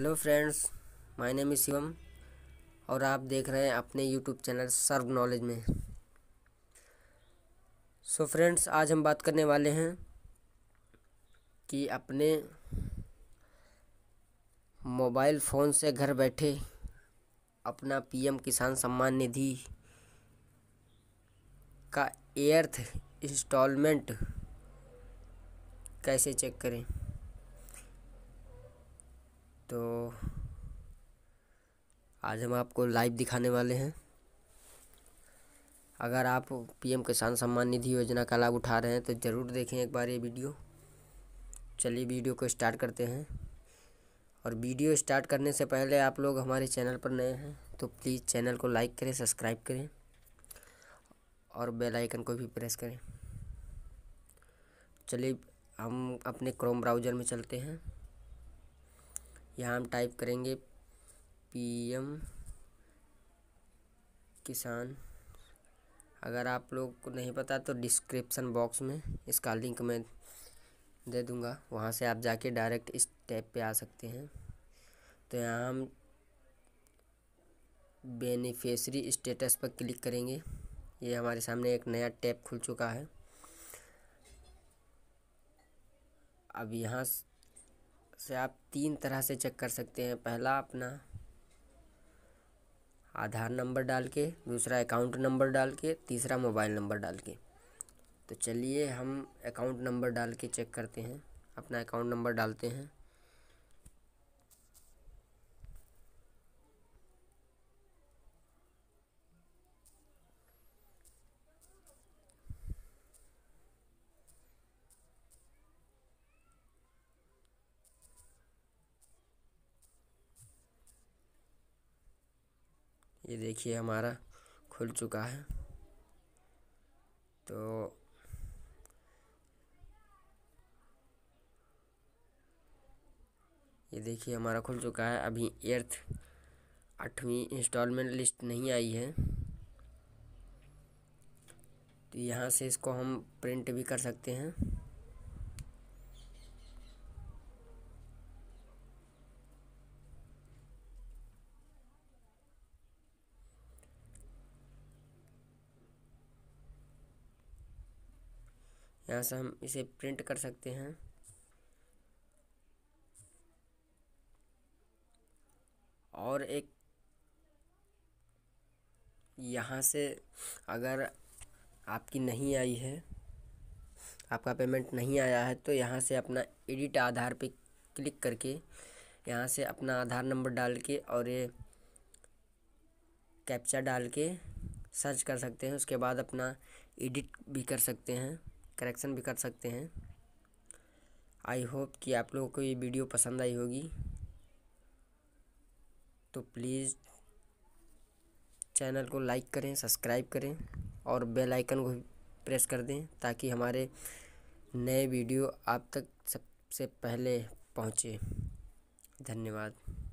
hello friends my name is Shivam और आप देख रहे हैं अपने यूट्यूब चैनल सर्व नॉलेज में सो so फ्रेंड्स आज हम बात करने वाले हैं कि अपने मोबाइल फ़ोन से घर बैठे अपना पीएम किसान सम्मान निधि का एयर्थ इंस्टॉलमेंट कैसे चेक करें तो आज हम आपको लाइव दिखाने वाले हैं अगर आप पीएम किसान सम्मान निधि योजना का लाभ उठा रहे हैं तो ज़रूर देखें एक बार ये वीडियो चलिए वीडियो को स्टार्ट करते हैं और वीडियो स्टार्ट करने से पहले आप लोग हमारे चैनल पर नए हैं तो प्लीज़ चैनल को लाइक करें सब्सक्राइब करें और बेल आइकन को भी प्रेस करें चलिए हम अपने क्रोम ब्राउज़र में चलते हैं यहाँ हम टाइप करेंगे पीएम किसान अगर आप लोग को नहीं पता तो डिस्क्रिप्शन बॉक्स में इसका लिंक मैं दे दूँगा वहाँ से आप जाके डायरेक्ट इस टैब पे आ सकते हैं तो यहाँ हम बेनिफिशरी स्टेटस पर क्लिक करेंगे ये हमारे सामने एक नया टैब खुल चुका है अब यहाँ से आप तीन तरह से चेक कर सकते हैं पहला अपना आधार नंबर डाल के दूसरा अकाउंट नंबर डाल के तीसरा मोबाइल नंबर डाल के तो चलिए हम अकाउंट नंबर डाल के चेक करते हैं अपना अकाउंट नंबर डालते हैं ये देखिए हमारा खुल चुका है तो ये देखिए हमारा खुल चुका है अभी एर्थ आठवीं इंस्टॉलमेंट लिस्ट नहीं आई है तो यहाँ से इसको हम प्रिंट भी कर सकते हैं यहाँ से हम इसे प्रिंट कर सकते हैं और एक यहाँ से अगर आपकी नहीं आई है आपका पेमेंट नहीं आया है तो यहाँ से अपना एडिट आधार पे क्लिक करके यहाँ से अपना आधार नंबर डाल के और ये कैप्चा डाल के सर्च कर सकते हैं उसके बाद अपना एडिट भी कर सकते हैं करेक्शन भी कर सकते हैं आई होप कि आप लोगों को ये वीडियो पसंद आई होगी तो प्लीज़ चैनल को लाइक करें सब्सक्राइब करें और बेल आइकन को प्रेस कर दें ताकि हमारे नए वीडियो आप तक सबसे पहले पहुँचे धन्यवाद